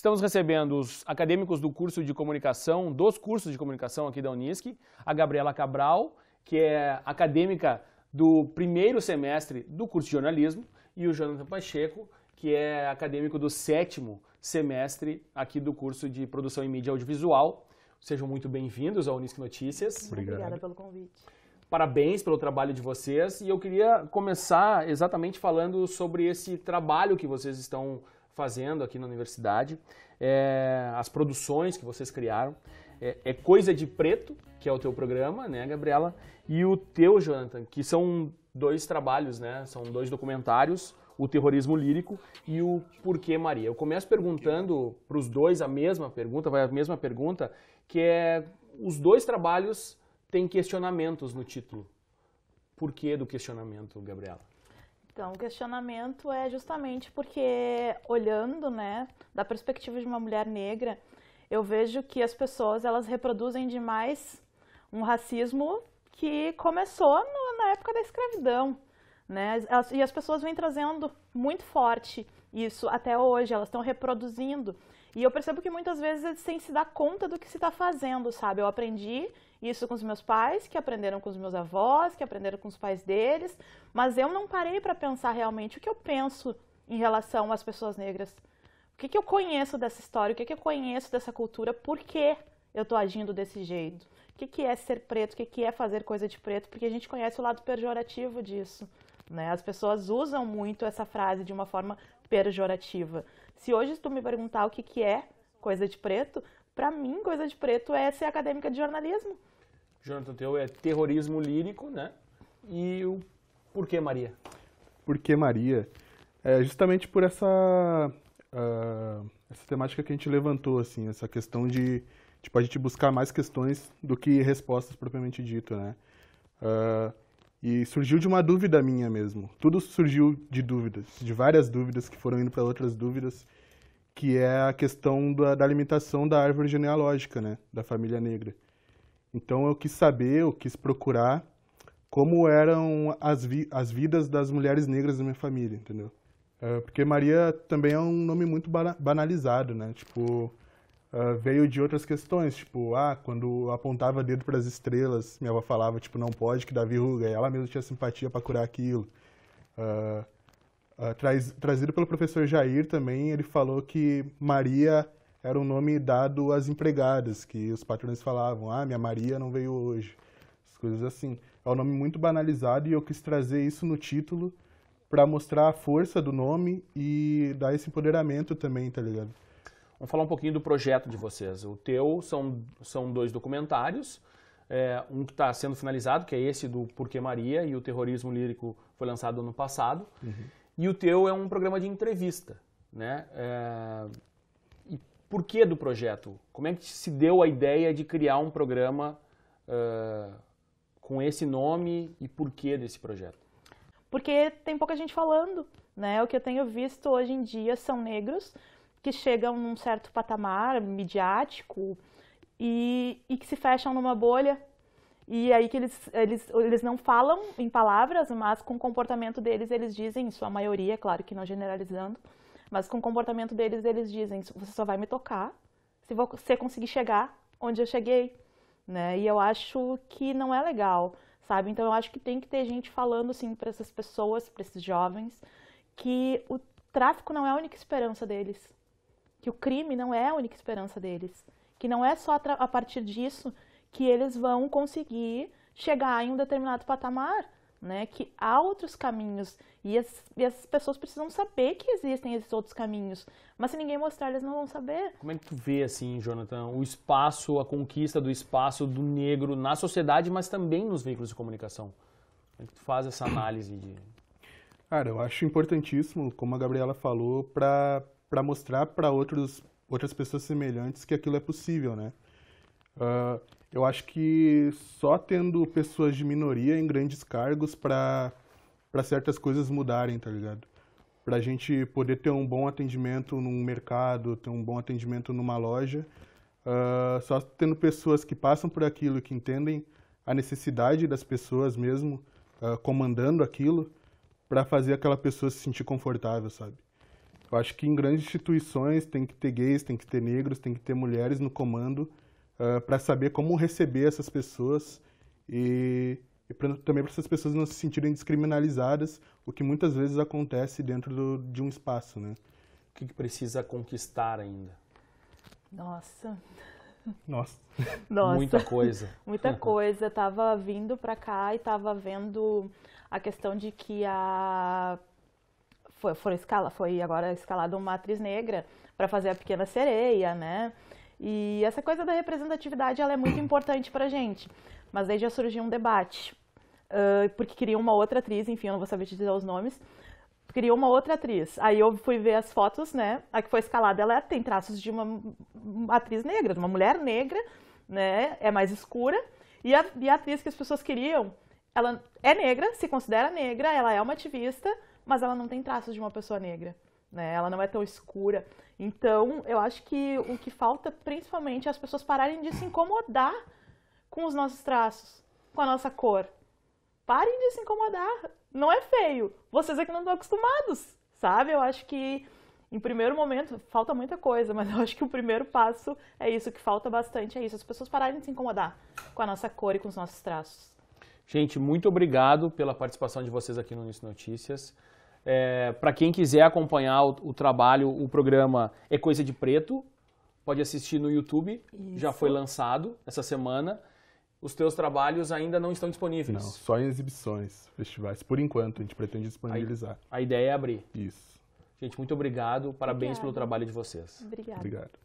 Estamos recebendo os acadêmicos do curso de comunicação, dos cursos de comunicação aqui da Unisc, a Gabriela Cabral, que é acadêmica do primeiro semestre do curso de jornalismo, e o Jonathan Pacheco, que é acadêmico do sétimo semestre aqui do curso de produção em mídia audiovisual. Sejam muito bem-vindos ao Unisc Notícias. Obrigado. Obrigada pelo convite. Parabéns pelo trabalho de vocês e eu queria começar exatamente falando sobre esse trabalho que vocês estão fazendo aqui na universidade, é, as produções que vocês criaram. É, é, Coisa de Preto, que é o teu programa, né, Gabriela? E o teu, Jonathan, que são dois trabalhos, né? São dois documentários, o terrorismo lírico e o Porquê Maria. Eu começo perguntando para os dois a mesma pergunta, vai a mesma pergunta, que é os dois trabalhos têm questionamentos no título. Por que do questionamento, Gabriela? Então, o questionamento é justamente porque olhando, né, da perspectiva de uma mulher negra, eu vejo que as pessoas elas reproduzem demais um racismo que começou no, na época da escravidão, né? E as pessoas vêm trazendo muito forte isso até hoje, elas estão reproduzindo. E eu percebo que muitas vezes é sem se dar conta do que se está fazendo, sabe? Eu aprendi isso com os meus pais, que aprenderam com os meus avós, que aprenderam com os pais deles, mas eu não parei para pensar realmente o que eu penso em relação às pessoas negras. O que, que eu conheço dessa história, o que, que eu conheço dessa cultura, por que eu estou agindo desse jeito? O que, que é ser preto, o que, que é fazer coisa de preto, porque a gente conhece o lado pejorativo disso. Né? As pessoas usam muito essa frase de uma forma pejorativa. Se hoje tu me perguntar o que, que é coisa de preto, para mim coisa de preto é ser acadêmica de jornalismo. Jonathan, teu é terrorismo lírico, né? E o por que Maria? Por que Maria? É justamente por essa uh, essa temática que a gente levantou, assim, essa questão de tipo a gente buscar mais questões do que respostas propriamente dito, né? Uh, e surgiu de uma dúvida minha mesmo. Tudo surgiu de dúvidas, de várias dúvidas que foram indo para outras dúvidas, que é a questão da, da alimentação da árvore genealógica, né, da família negra. Então eu quis saber, eu quis procurar como eram as, vi as vidas das mulheres negras da minha família, entendeu? Eh, porque Maria também é um nome muito banalizado, né? Tipo, uh, veio de outras questões, tipo, ah, quando apontava dedo para as estrelas, minha avó falava, tipo, não pode, que dá verruga, e ela mesma tinha simpatia para curar aquilo. Uh, uh, traz, trazido pelo professor Jair também, ele falou que Maria era um nome dado às empregadas, que os patrões falavam, ah, minha Maria não veio hoje, as coisas assim. É um nome muito banalizado e eu quis trazer isso no título para mostrar a força do nome e dar esse empoderamento também, tá ligado? Vamos falar um pouquinho do projeto de vocês. O teu são, são dois documentários, é, um que está sendo finalizado, que é esse do Porquê Maria, e o Terrorismo Lírico foi lançado ano passado. Uhum. E o teu é um programa de entrevista, né? É, e por que do projeto? Como é que se deu a ideia de criar um programa uh, com esse nome e por que desse projeto? Porque tem pouca gente falando, né? O que eu tenho visto hoje em dia são negros que chegam num certo patamar midiático e, e que se fecham numa bolha. E aí que eles, eles, eles não falam em palavras, mas com o comportamento deles eles dizem, em sua maioria, claro que não generalizando, mas com o comportamento deles eles dizem, você só vai me tocar se você conseguir chegar onde eu cheguei, né? E eu acho que não é legal, sabe? Então eu acho que tem que ter gente falando assim para essas pessoas, para esses jovens, que o tráfico não é a única esperança deles, que o crime não é a única esperança deles, que não é só a partir disso que eles vão conseguir chegar em um determinado patamar, né? Que há outros caminhos e as, e as pessoas precisam saber que existem esses outros caminhos, mas se ninguém mostrar, eles não vão saber. Como é que tu vê assim, Jonathan, o espaço, a conquista do espaço do negro na sociedade, mas também nos veículos de comunicação? Como é que tu faz essa análise de Cara, eu acho importantíssimo, como a Gabriela falou, para para mostrar para outros outras pessoas semelhantes que aquilo é possível, né? Uh, eu acho que só tendo pessoas de minoria em grandes cargos para para certas coisas mudarem, tá ligado? Para a gente poder ter um bom atendimento num mercado, ter um bom atendimento numa loja, uh, só tendo pessoas que passam por aquilo, que entendem a necessidade das pessoas mesmo, uh, comandando aquilo, para fazer aquela pessoa se sentir confortável, sabe? Eu acho que em grandes instituições tem que ter gays, tem que ter negros, tem que ter mulheres no comando uh, ah, para saber como receber essas pessoas e, e pra, também para essas pessoas não se sentirem descriminalizadas, o que muitas vezes acontece dentro do, de um espaço, né? O que, que precisa conquistar ainda? Nossa. Nossa. Nossa. Muita coisa. Muita coisa. Tava vindo para cá e tava vendo a questão de que a foi, foi, escala, foi agora escalada uma atriz negra para fazer a Pequena Sereia, né? E essa coisa da representatividade ela é muito importante para gente. Mas aí já surgiu um debate, uh, porque queria uma outra atriz, enfim, eu não vou saber te dizer os nomes, queria uma outra atriz. Aí eu fui ver as fotos, né? A que foi escalada, ela tem traços de uma atriz negra, de uma mulher negra, né? É mais escura. E a, e a atriz que as pessoas queriam ela é negra, se considera negra, ela é uma ativista, mas ela não tem traços de uma pessoa negra. Né? Ela não é tão escura. Então, eu acho que o que falta principalmente é as pessoas pararem de se incomodar com os nossos traços, com a nossa cor. Parem de se incomodar. Não é feio. Vocês é que não estão acostumados, sabe? Eu acho que em primeiro momento falta muita coisa, mas eu acho que o primeiro passo é isso que falta bastante, é isso, as pessoas pararem de se incomodar com a nossa cor e com os nossos traços. Gente, muito obrigado pela participação de vocês aqui no Início Notícias. É, Para quem quiser acompanhar o, o, trabalho, o programa É Coisa de Preto, pode assistir no YouTube, Isso. já foi lançado essa semana. Os teus trabalhos ainda não estão disponíveis? Não, só em exibições, festivais. Por enquanto, a gente pretende disponibilizar. A, a ideia é abrir. Isso. Gente, muito obrigado. Parabéns Obrigada. pelo trabalho de vocês. Obrigado. obrigado.